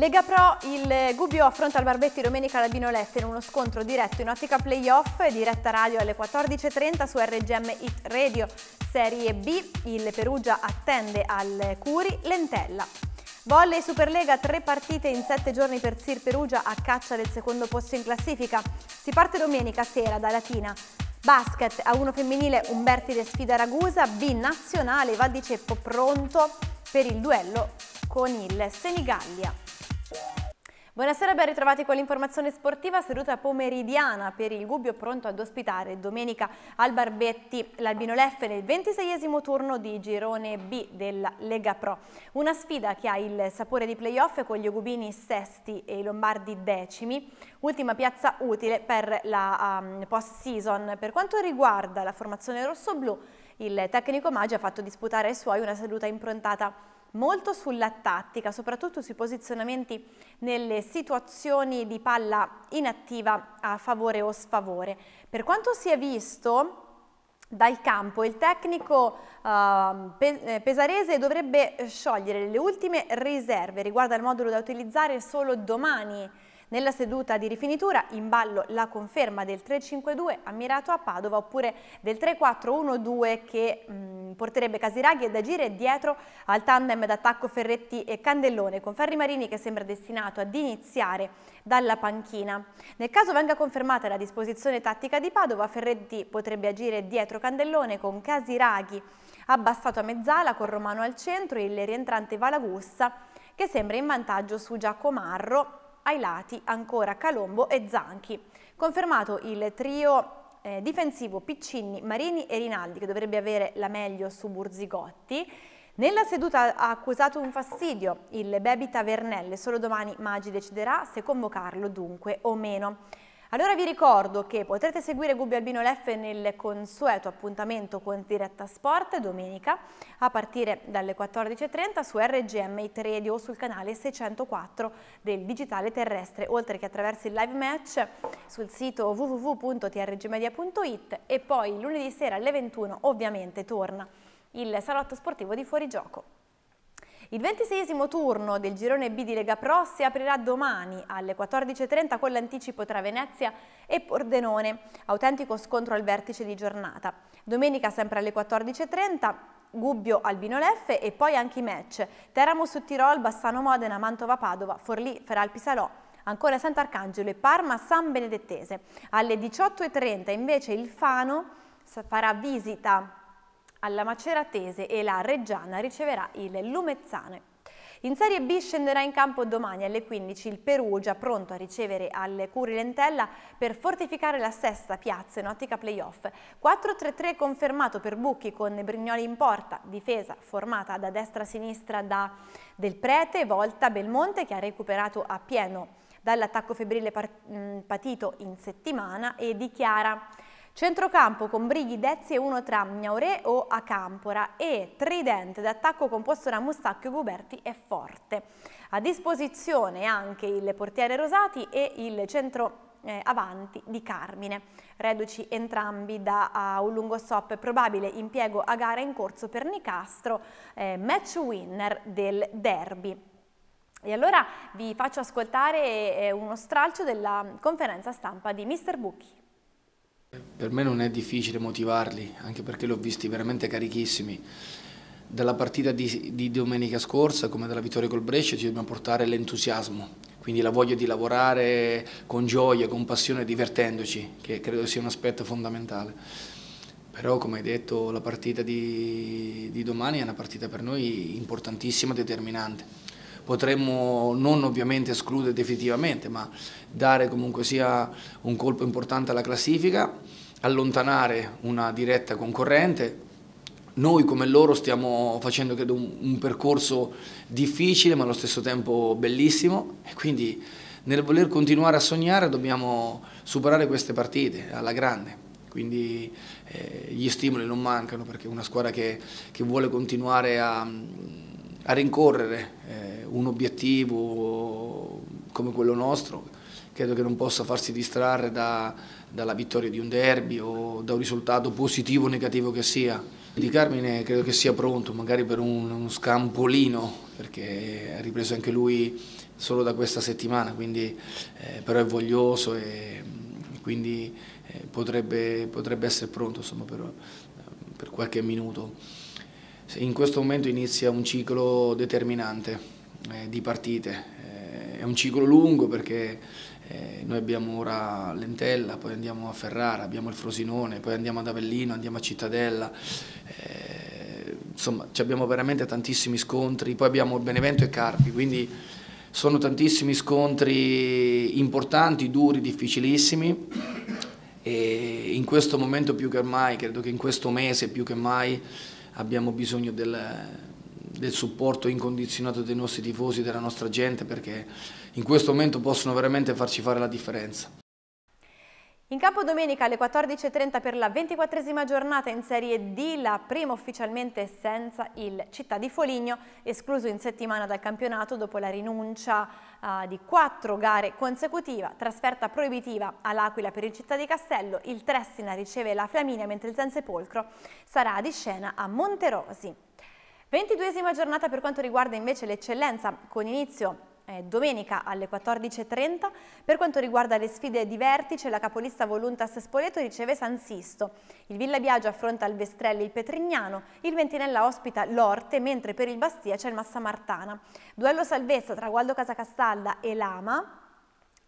Lega Pro, il Gubbio affronta il Barbetti domenica alla Binoleffe in uno scontro diretto in ottica playoff, diretta radio alle 14.30 su RGM Hit Radio Serie B, il Perugia attende al Curi Lentella. Volle e Superlega, tre partite in sette giorni per Sir Perugia a caccia del secondo posto in classifica. Si parte domenica sera da Latina. Basket a uno femminile Umberti Umbertide sfida Ragusa, B nazionale Valdiceppo pronto per il duello con il Senigallia. Buonasera, ben ritrovati con l'informazione sportiva, seduta pomeridiana per il Gubbio pronto ad ospitare domenica al Barbetti l'Albino Leffe nel ventiseiesimo turno di Girone B della Lega Pro. Una sfida che ha il sapore di playoff con gli Ugubini sesti e i Lombardi decimi, ultima piazza utile per la um, post-season. Per quanto riguarda la formazione rosso-blu, il tecnico Maggi ha fatto disputare ai suoi una seduta improntata molto sulla tattica, soprattutto sui posizionamenti nelle situazioni di palla inattiva a favore o sfavore. Per quanto si è visto dal campo, il tecnico uh, pesarese dovrebbe sciogliere le ultime riserve riguardo al modulo da utilizzare solo domani nella seduta di rifinitura in ballo la conferma del 3-5-2 ammirato a Padova oppure del 3-4-1-2 che mh, mm, porterebbe Casiraghi ad agire dietro al tandem d'attacco Ferretti e Candellone con Ferri Marini che sembra destinato ad iniziare dalla panchina. Nel caso venga confermata la disposizione tattica di Padova, Ferretti potrebbe agire dietro Candellone con Casiraghi abbassato a mezzala con Romano al centro e il rientrante Valagussa che sembra in vantaggio su Giacomarro ai lati ancora Calombo e Zanchi. Confermato il trio eh, difensivo Piccini, Marini e Rinaldi che dovrebbe avere la meglio su Burzigotti. Nella seduta ha accusato un fastidio il Baby Tavernelle, solo domani Maggi deciderà se convocarlo dunque o meno. Allora vi ricordo che potrete seguire Gubbio Albino LF nel consueto appuntamento con Diretta Sport domenica a partire dalle 14.30 su RGM It Radio sul canale 604 del digitale terrestre, oltre che attraverso il live match sul sito www.trgmedia.it e poi lunedì sera alle 21 ovviamente torna il salotto sportivo di Fuorigioco. Il ventiseiesimo turno del girone B di Lega Pro si aprirà domani alle 14.30 con l'anticipo tra Venezia e Pordenone, autentico scontro al vertice di giornata. Domenica sempre alle 14.30 Gubbio Albino Leffe e poi anche i match Teramo su Tirol, Bassano Modena, Mantova Padova, Forlì, Feralpi Salò ancora Sant'Arcangelo e Parma San Benedettese. Alle 18.30 invece il Fano farà visita alla Maceratese e la Reggiana riceverà il Lumezzane. In Serie B scenderà in campo domani alle 15 il Perugia, pronto a ricevere alle Curi Lentella per fortificare la sesta piazza in ottica playoff. 4-3-3 confermato per Bucchi con Brignoli in porta, difesa formata da destra a sinistra da Del Prete, volta Belmonte che ha recuperato a pieno dall'attacco febbrile patito in settimana e dichiara Chiara. Centrocampo con Brighi, Dezzi e uno tra Gnauré o Acampora e tridente d'attacco composto da Mustacchio, Guberti e Forte. A disposizione anche il portiere Rosati e il centro eh, avanti di Carmine. Reduci entrambi da uh, un lungo stop probabile impiego a gara in corso per Nicastro, eh, match winner del derby. E allora vi faccio ascoltare eh, uno stralcio della conferenza stampa di Mr. Bucchi. Per me non è difficile motivarli, anche perché li ho visti veramente carichissimi. Dalla partita di, di domenica scorsa, come dalla vittoria col Brescia, ci dobbiamo portare l'entusiasmo, quindi la voglia di lavorare con gioia, con passione, divertendoci, che credo sia un aspetto fondamentale. Però, come hai detto, la partita di, di domani è una partita per noi importantissima, determinante potremmo non ovviamente escludere definitivamente, ma dare comunque sia un colpo importante alla classifica, allontanare una diretta concorrente. Noi come loro stiamo facendo credo un, un percorso difficile ma allo stesso tempo bellissimo e quindi nel voler continuare a sognare dobbiamo superare queste partite alla grande quindi eh, gli stimoli non mancano perché una squadra che, che vuole continuare a, a rincorrere eh, un obiettivo come quello nostro, credo che non possa farsi distrarre da, dalla vittoria di un derby o da un risultato positivo o negativo che sia. Di Carmine credo che sia pronto, magari per un, un scampolino, perché ha ripreso anche lui solo da questa settimana, quindi, eh, però è voglioso e quindi eh, potrebbe, potrebbe, essere pronto insomma, per, per qualche minuto in questo momento inizia un ciclo determinante eh, di partite. Eh, è un ciclo lungo perché eh, noi abbiamo ora Lentella, poi andiamo a Ferrara, abbiamo il Frosinone, poi andiamo ad Avellino, andiamo a Cittadella. Eh, insomma, abbiamo veramente tantissimi scontri. Poi abbiamo Benevento e Carpi, quindi sono tantissimi scontri importanti, duri, difficilissimi. E in questo momento più che mai, credo che in questo mese più che mai, abbiamo bisogno del, del supporto incondizionato dei nostri tifosi, della nostra gente, perché in questo momento possono veramente farci fare la differenza. In campo domenica alle 14.30 per la ventiquattresima giornata in Serie D, la prima ufficialmente senza il Città di Foligno, escluso in settimana dal campionato dopo la rinuncia uh, di quattro gare consecutiva, trasferta proibitiva all'Aquila per il Città di Castello, il Tressina riceve la Flaminia mentre il San sarà di scena a Monterosi. Ventiduesima giornata per quanto riguarda invece l'eccellenza, con inizio eh, domenica alle 14.30. Per quanto riguarda le sfide di vertice, la capolista Voluntas Spoleto riceve San Sisto, il Villa Biagio affronta il Vestrelli il Petrignano, il Ventinella ospita l'Orte, mentre per il Bastia c'è il Massa Martana. Duello salvezza tra Gualdo Casacastalda e Lama,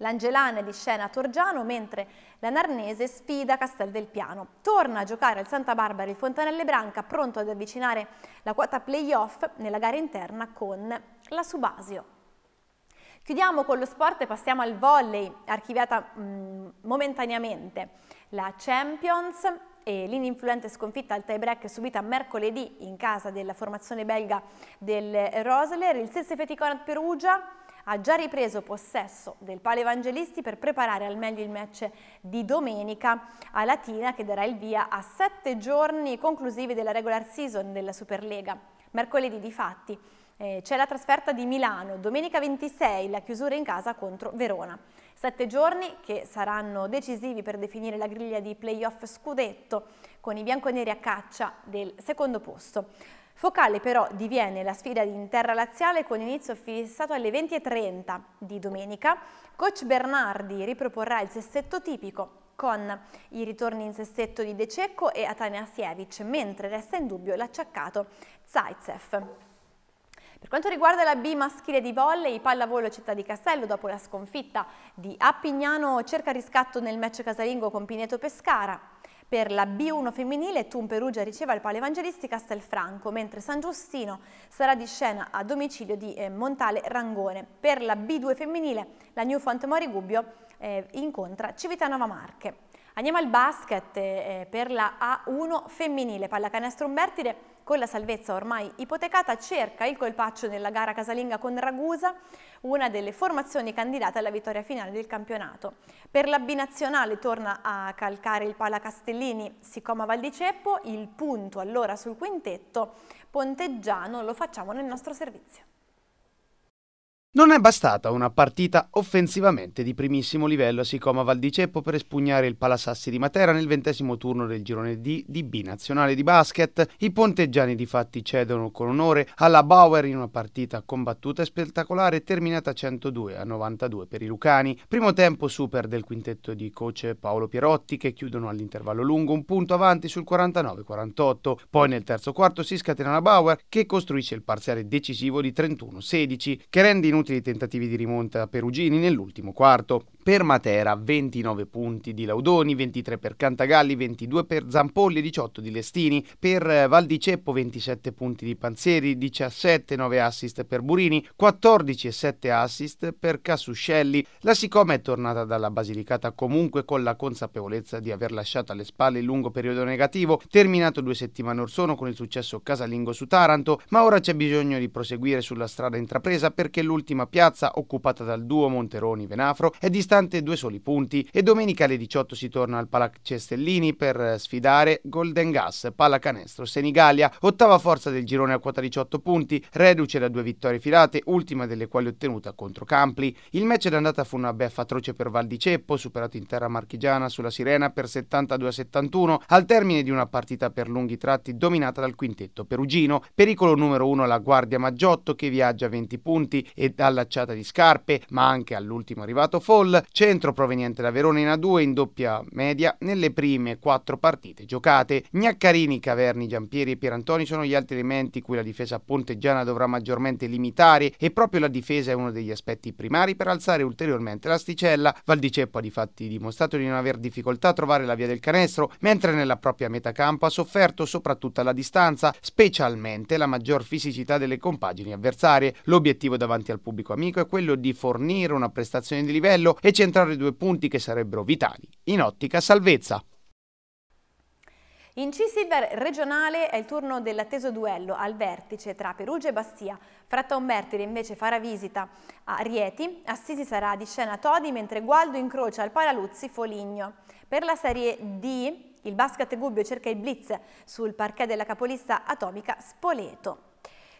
L'Angelana di scena Torgiano, mentre la Narnese sfida Castel del Piano. Torna a giocare al Santa Barbara il Fontanelle Branca, pronto ad avvicinare la quota playoff nella gara interna con la Subasio. Chiudiamo con lo sport e passiamo al volley, archiviata mh, mm, momentaneamente. La Champions e l'ininfluente sconfitta al tie-break subita mercoledì in casa della formazione belga del Rosler, il Sesse Feticonat Perugia ha già ripreso possesso del Palo Evangelisti per preparare al meglio il match di domenica a Latina che darà il via a sette giorni conclusivi della regular season della Superlega. Mercoledì di fatti eh, c'è la trasferta di Milano, domenica 26 la chiusura in casa contro Verona. Sette giorni che saranno decisivi per definire la griglia di playoff scudetto con i bianconeri a caccia del secondo posto. Focale però diviene la sfida in terra laziale con inizio fissato alle 20.30 di domenica. Coach Bernardi riproporrà il sessetto tipico con i ritorni in sessetto di De Cecco e Atanasiewicz, mentre resta in dubbio l'acciaccato Zaitsev. Per quanto riguarda la B maschile di volley, pallavolo Città di Castello dopo la sconfitta di Appignano cerca riscatto nel match casalingo con Pineto Pescara. Per la B1 femminile Tum Perugia riceve al evangelisti Castelfranco, mentre San Giustino sarà di scena a domicilio di eh, Montale Rangone. Per la B2 femminile la New Fontemori Gubbio eh, incontra Civitanova Marche. Andiamo al basket eh, per la A1 femminile, pallacanestro Umbertide con la salvezza ormai ipotecata, cerca il colpaccio nella gara casalinga con Ragusa, una delle formazioni candidate alla vittoria finale del campionato. Per la binazionale torna a calcare il pala Castellini, Sicoma Val di Ceppo, il punto allora sul quintetto ponteggiano lo facciamo nel nostro servizio. Non è bastata una partita offensivamente di primissimo livello a Sicoma Valdiceppo per espugnare il Palasassi di Matera nel ventesimo turno del girone D di B nazionale di basket. I ponteggiani di fatti cedono con onore alla Bauer in una partita combattuta e spettacolare terminata 102 a 92 per i Lucani. Primo tempo super del quintetto di coach Paolo Pierotti che chiudono all'intervallo lungo un punto avanti sul 49-48. Poi nel terzo quarto si scatena la Bauer che costruisce il parziale decisivo di 31-16 che rende inutile inutili tentativi di rimonta perugini nell'ultimo quarto. Per Matera 29 punti di Laudoni, 23 per Cantagalli, 22 per Zampolli, 18 di Lestini, per eh, Val di Ceppo 27 punti di Panzieri, 17 9 assist per Burini, 14 e 7 assist per Cassuscelli. La Sicoma è tornata dalla Basilicata comunque con la consapevolezza di aver lasciato alle spalle il lungo periodo negativo, terminato due settimane or sono con il successo casalingo su Taranto, ma ora c'è bisogno di proseguire sulla strada intrapresa perché l'ultima settima piazza occupata dal duo Monteroni-Venafro è distante due soli punti e domenica alle 18 si torna al Palacestellini per eh, sfidare Golden Gas, pallacanestro Senigallia, ottava forza del girone a quota 18 punti, reduce da due vittorie filate, ultima delle quali ottenuta contro Campli. Il match d'andata fu una beffa atroce per Val di Ceppo, superato in terra marchigiana sulla Sirena per 72-71, al termine di una partita per lunghi tratti dominata dal quintetto perugino, pericolo numero uno alla Guardia Maggiotto che viaggia 20 punti e allacciata di Scarpe, ma anche all'ultimo arrivato Fall, centro proveniente da Verona in A2 in doppia media nelle prime quattro partite giocate. Gnaccarini, Caverni, Giampieri e Pierantoni sono gli altri elementi cui la difesa ponteggiana dovrà maggiormente limitare e proprio la difesa è uno degli aspetti primari per alzare ulteriormente l'asticella. Valdiceppo ha difatti dimostrato di non aver difficoltà a trovare la via del canestro, mentre nella propria metacampo ha sofferto soprattutto alla distanza, specialmente la maggior fisicità delle compagini avversarie. L'obiettivo davanti al pubblico amico è quello di fornire una prestazione di livello e centrare due punti che sarebbero vitali, in ottica salvezza. In C-Silver regionale è il turno dell'atteso duello al vertice tra Perugia e Bastia. Fratta Umbertile invece farà visita a Rieti, Assisi sarà di scena Todi mentre Gualdo incrocia al Paraluzzi Foligno. Per la Serie D il basket Gubbio cerca il blitz sul parquet della capolista atomica Spoleto.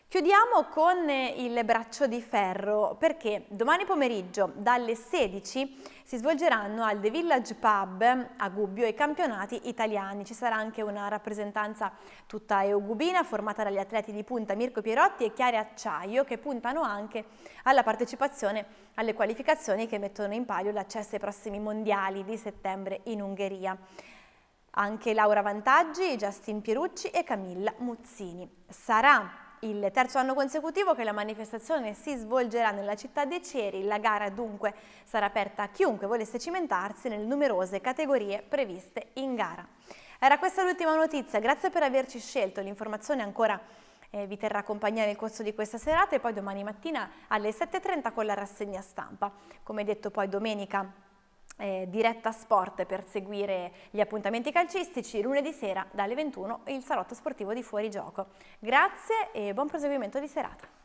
Chiudiamo con eh, il braccio di ferro perché domani pomeriggio dalle 16 si svolgeranno al The Village Pub a Gubbio i campionati italiani. Ci sarà anche una rappresentanza tutta eugubina formata dagli atleti di punta Mirko Pierotti e Chiara Acciaio che puntano anche alla partecipazione alle qualificazioni che mettono in palio l'accesso ai prossimi mondiali di settembre in Ungheria anche Laura Vantaggi, Justin Pierucci e Camilla Muzzini. Sarà il terzo anno consecutivo che la manifestazione si svolgerà nella città dei Ceri. La gara dunque sarà aperta a chiunque volesse cimentarsi nelle numerose categorie previste in gara. Era questa l'ultima notizia, grazie per averci scelto, l'informazione ancora eh, vi terrà compagnia nel corso di questa serata e poi domani mattina alle 7.30 con la rassegna stampa. Come detto poi domenica eh, diretta sport per seguire gli appuntamenti calcistici lunedì sera dalle 21 il salotto sportivo di Fuorigioco. Grazie e buon proseguimento di serata.